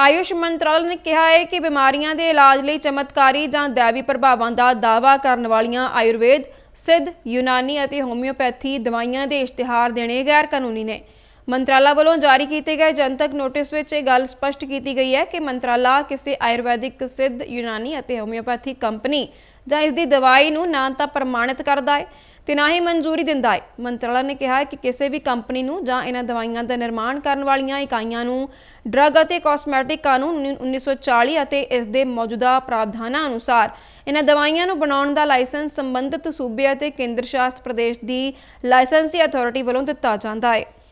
ਆਯੁਸ਼ ਮੰਤਰਾਲੇ ਨੇ ਕਿਹਾ ਹੈ ਕਿ ਬਿਮਾਰੀਆਂ ਦੇ ਇਲਾਜ ਲਈ ਚਮਤਕਾਰੀ ਜਾਂ दैवी ਪ੍ਰਭਾਵਾਂ ਦਾ ਦਾਅਵਾ ਕਰਨ ਵਾਲੀਆਂ ਆਯੁਰਵੇਦ ਸਿੱਧ ਯੂਨਾਨੀ ਅਤੇ ਹੋਮਿਓਪੈਥੀ ਦਵਾਈਆਂ ਦੇ ਇਸ਼ਤਿਹਾਰ ਦੇਣੇ ਗੈਰ ਕਾਨੂੰਨੀ ਨੇ ਮੰਤਰਾਲਾ ਵੱਲੋਂ ਜਾਰੀ ਕੀਤੇ ਗਏ ਜਨਤਕ ਨੋਟਿਸ ਵਿੱਚ ਇਹ ਗੱਲ ਸਪਸ਼ਟ ਕੀਤੀ ਗਈ ਹੈ ਕਿ ਮੰਤਰਾਲਾ ਕਿਸੇ ਆਯੁਰਵੈਦਿਕ ਸਿੱਧ ਯੂਨਾਨੀ ਅਤੇ ਹੋਮਿਓਪੈਥੀ ਕੰਪਨੀ ਜਾਂ ਇਸ ਦੀ ਦਵਾਈ ਨੂੰ ਨਾ ਤਾਂ ਪ੍ਰਮਾਣਿਤ ਕਰਦਾ ਹੈ ਤੇ ਨਾ ਹੀ ਮਨਜ਼ੂਰੀ ਦਿੰਦਾ ਹੈ ਮੰਤਰਾਲਾ ਨੇ ਕਿਹਾ ਕਿ ਕਿਸੇ ਵੀ ਕੰਪਨੀ ਨੂੰ ਜਾਂ ਇਹਨਾਂ ਦਵਾਈਆਂ ਦਾ ਨਿਰਮਾਣ ਕਰਨ ਵਾਲੀਆਂ ਇਕਾਈਆਂ ਨੂੰ ਡਰੱਗ ਅਤੇ ਕਾਸਮੈਟਿਕ ਕਾਨੂੰਨ 1940 ਅਤੇ ਇਸ ਦੇ ਮੌਜੂਦਾ ਪ੍ਰਾਵਧਾਨਾਂ ਅਨੁਸਾਰ ਇਹਨਾਂ ਦਵਾਈਆਂ ਨੂੰ ਬਣਾਉਣ ਦਾ ਲਾਇਸੈਂਸ ਸੰਬੰਧਿਤ ਸੂਬੇ ਅਤੇ ਕੇਂਦਰ ਸ਼ਾਸਤ ਪ੍ਰਦੇਸ਼ ਦੀ ਲਾਇਸੈਂਸੀ ਅਥਾਰਟੀ ਵੱਲੋਂ ਦਿੱਤਾ ਜਾਂਦਾ ਹੈ